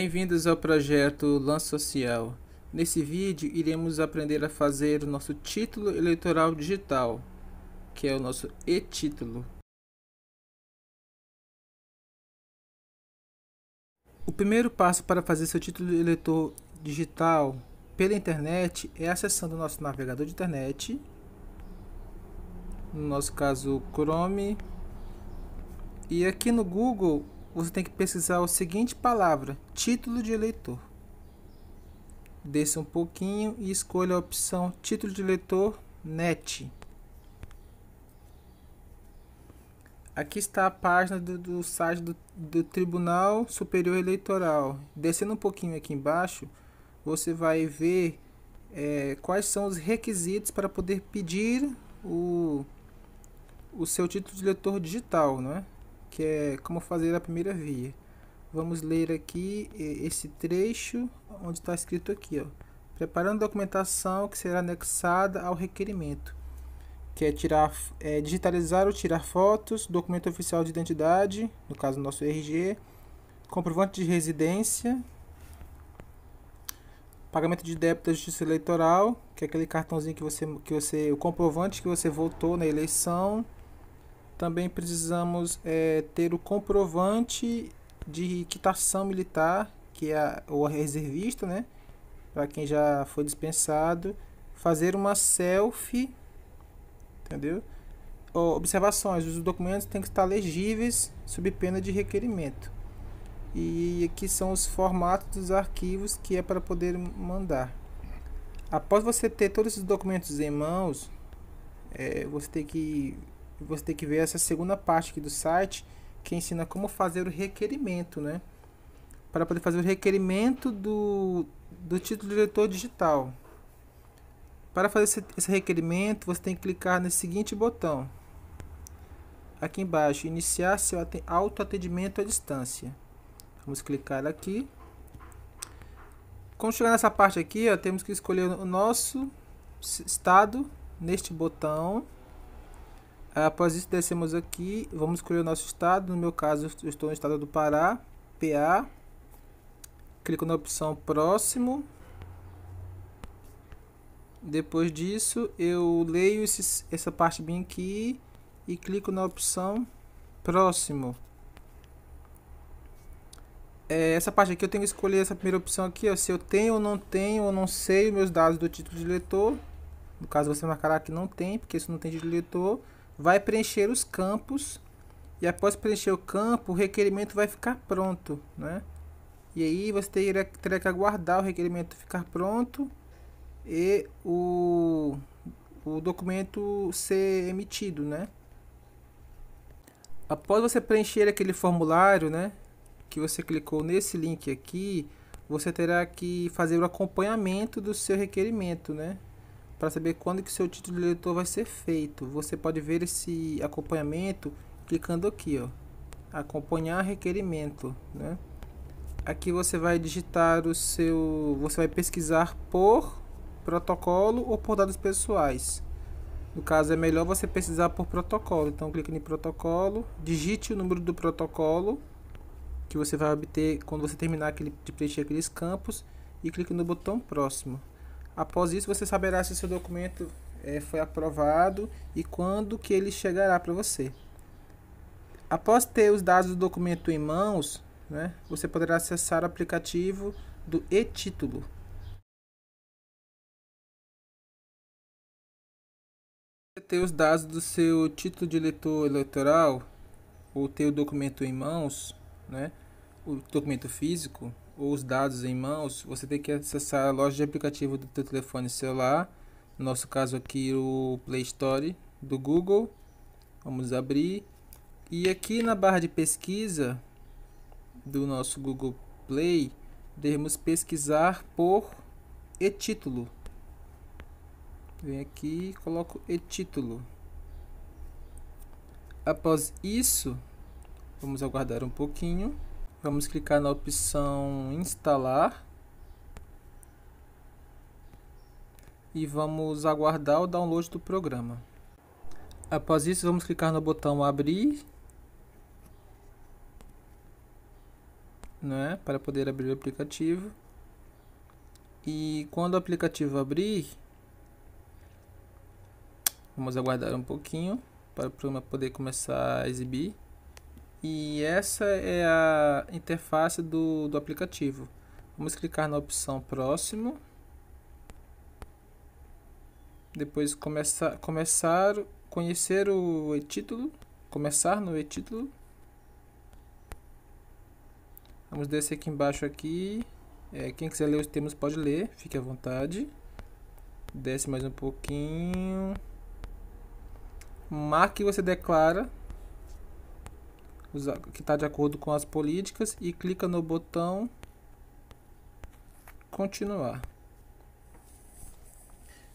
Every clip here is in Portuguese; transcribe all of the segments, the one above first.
Bem-vindos ao projeto Lan Social. Nesse vídeo iremos aprender a fazer o nosso título eleitoral digital, que é o nosso e-título. O primeiro passo para fazer seu título eleitor digital pela internet é acessando o nosso navegador de internet, no nosso caso Chrome, e aqui no Google você tem que pesquisar a seguinte palavra: título de eleitor. Desça um pouquinho e escolha a opção título de eleitor NET. Aqui está a página do, do site do, do Tribunal Superior Eleitoral. Descendo um pouquinho aqui embaixo, você vai ver é, quais são os requisitos para poder pedir o, o seu título de eleitor digital, não é? que é como fazer a primeira via. Vamos ler aqui esse trecho onde está escrito aqui, ó. Preparando documentação que será anexada ao requerimento, que é tirar, é, digitalizar ou tirar fotos, documento oficial de identidade, no caso nosso RG, comprovante de residência, pagamento de débito da Justiça Eleitoral, que é aquele cartãozinho que você, que você, o comprovante que você votou na eleição. Também precisamos é, ter o comprovante de quitação militar, que é a, ou a reservista, né? Para quem já foi dispensado. Fazer uma selfie, entendeu? Observações: os documentos têm que estar legíveis sob pena de requerimento. E aqui são os formatos dos arquivos que é para poder mandar. Após você ter todos esses documentos em mãos, é, você tem que você tem que ver essa segunda parte aqui do site que ensina como fazer o requerimento, né? Para poder fazer o requerimento do, do título diretor digital. Para fazer esse, esse requerimento, você tem que clicar no seguinte botão. Aqui embaixo, iniciar seu autoatendimento à distância. Vamos clicar aqui. Quando chegar nessa parte aqui, ó, temos que escolher o nosso estado neste botão Após isso, descemos aqui, vamos escolher o nosso estado, no meu caso eu estou no estado do Pará, PA, clico na opção próximo, depois disso eu leio essa parte bem aqui e clico na opção próximo. É, essa parte aqui eu tenho que escolher essa primeira opção aqui, ó, se eu tenho ou não tenho ou não sei meus dados do título de leitor, no caso você marcará que não tem, porque isso não tem de leitor, vai preencher os campos e após preencher o campo, o requerimento vai ficar pronto, né? E aí você terá, terá que aguardar o requerimento ficar pronto e o, o documento ser emitido, né? Após você preencher aquele formulário, né? Que você clicou nesse link aqui, você terá que fazer o acompanhamento do seu requerimento, né? para saber quando que seu título de eleitor vai ser feito. Você pode ver esse acompanhamento clicando aqui, ó, acompanhar requerimento, né? Aqui você vai digitar o seu, você vai pesquisar por protocolo ou por dados pessoais. No caso é melhor você pesquisar por protocolo. Então clique em protocolo, digite o número do protocolo que você vai obter quando você terminar aquele, de preencher aqueles campos e clique no botão próximo. Após isso, você saberá se seu documento é, foi aprovado e quando que ele chegará para você. Após ter os dados do documento em mãos, né, você poderá acessar o aplicativo do e-título. Ter os dados do seu título de eleitor eleitoral ou ter o documento em mãos, né, o documento físico, os dados em mãos, você tem que acessar a loja de aplicativo do seu telefone celular, no nosso caso aqui o Play Store do Google. Vamos abrir e aqui na barra de pesquisa do nosso Google Play, devemos pesquisar por e-título. Vem aqui e coloco e-título. Após isso, vamos aguardar um pouquinho. Vamos clicar na opção instalar. E vamos aguardar o download do programa. Após isso, vamos clicar no botão abrir. Né, para poder abrir o aplicativo. E quando o aplicativo abrir, vamos aguardar um pouquinho para o programa poder começar a exibir. E essa é a interface do, do aplicativo. Vamos clicar na opção próximo. Depois começar, começar conhecer o e-título, começar no e-título. Vamos descer aqui embaixo aqui. É, quem quiser ler os termos pode ler, fique à vontade. Desce mais um pouquinho. Marque você declara que está de acordo com as políticas e clica no botão continuar.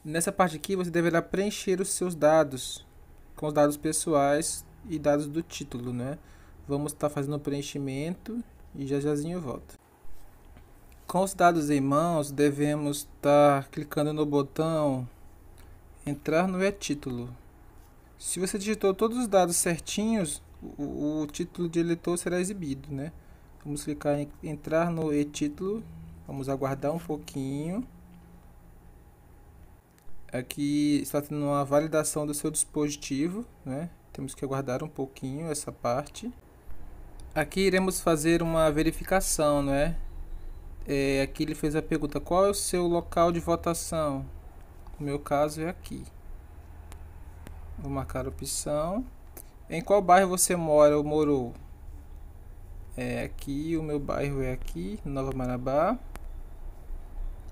Nessa parte aqui você deverá preencher os seus dados com os dados pessoais e dados do título, né? Vamos estar tá fazendo o preenchimento e já jazinho volta. Com os dados em mãos, devemos estar tá clicando no botão entrar no e-título. Se você digitou todos os dados certinhos, o, o título de eleitor será exibido, né? Vamos clicar em entrar no e-título, vamos aguardar um pouquinho. Aqui está tendo uma validação do seu dispositivo, né? Temos que aguardar um pouquinho essa parte. Aqui iremos fazer uma verificação, não né? é? Aqui ele fez a pergunta, qual é o seu local de votação? No meu caso é aqui. Vou marcar a opção. Em qual bairro você mora ou morou? É aqui, o meu bairro é aqui, Nova Marabá.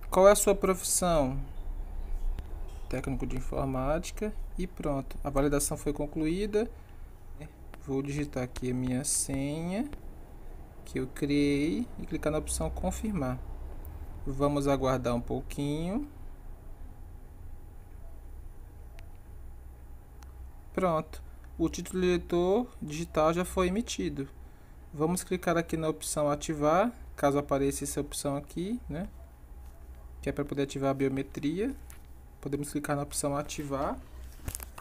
Qual é a sua profissão? Técnico de informática. E pronto, a validação foi concluída. Vou digitar aqui a minha senha que eu criei e clicar na opção confirmar. Vamos aguardar um pouquinho. Pronto o título eleitor digital já foi emitido. Vamos clicar aqui na opção ativar, caso apareça essa opção aqui, né? Que é para poder ativar a biometria. Podemos clicar na opção ativar,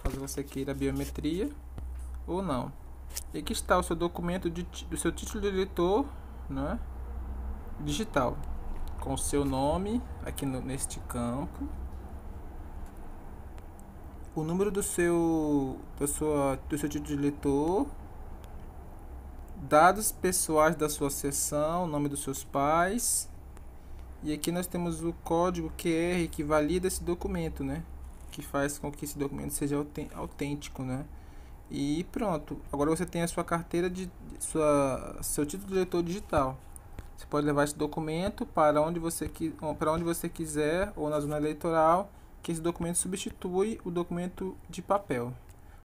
caso você queira a biometria ou não. E aqui está o seu documento, de, o seu título de eleitor né? digital, com o seu nome aqui no, neste campo o número do seu, da sua, do seu título de eleitor, dados pessoais da sua sessão, nome dos seus pais. E aqui nós temos o código QR que valida esse documento, né? Que faz com que esse documento seja autêntico, né? E pronto. Agora você tem a sua carteira de sua seu título de eleitor digital. Você pode levar esse documento para onde você para onde você quiser ou na zona eleitoral que esse documento substitui o documento de papel.